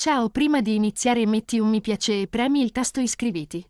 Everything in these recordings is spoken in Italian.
Ciao, prima di iniziare metti un mi piace e premi il tasto iscriviti.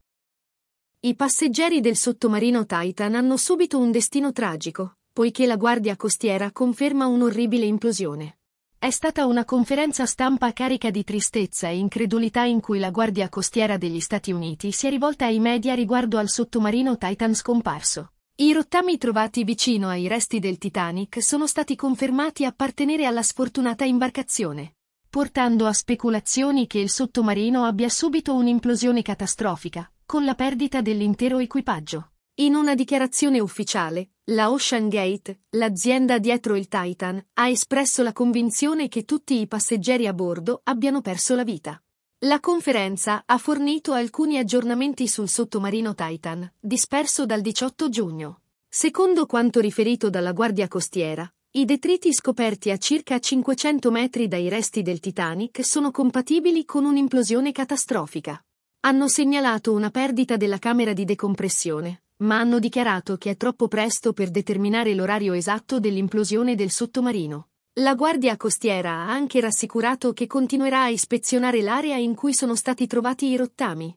I passeggeri del sottomarino Titan hanno subito un destino tragico, poiché la guardia costiera conferma un'orribile implosione. È stata una conferenza stampa carica di tristezza e incredulità in cui la guardia costiera degli Stati Uniti si è rivolta ai media riguardo al sottomarino Titan scomparso. I rottami trovati vicino ai resti del Titanic sono stati confermati appartenere alla sfortunata imbarcazione portando a speculazioni che il sottomarino abbia subito un'implosione catastrofica, con la perdita dell'intero equipaggio. In una dichiarazione ufficiale, la Ocean Gate, l'azienda dietro il Titan, ha espresso la convinzione che tutti i passeggeri a bordo abbiano perso la vita. La conferenza ha fornito alcuni aggiornamenti sul sottomarino Titan, disperso dal 18 giugno. Secondo quanto riferito dalla Guardia Costiera, i detriti scoperti a circa 500 metri dai resti del Titanic sono compatibili con un'implosione catastrofica. Hanno segnalato una perdita della camera di decompressione, ma hanno dichiarato che è troppo presto per determinare l'orario esatto dell'implosione del sottomarino. La Guardia Costiera ha anche rassicurato che continuerà a ispezionare l'area in cui sono stati trovati i rottami,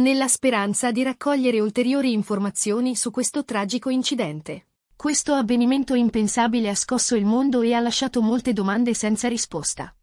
nella speranza di raccogliere ulteriori informazioni su questo tragico incidente. Questo avvenimento impensabile ha scosso il mondo e ha lasciato molte domande senza risposta.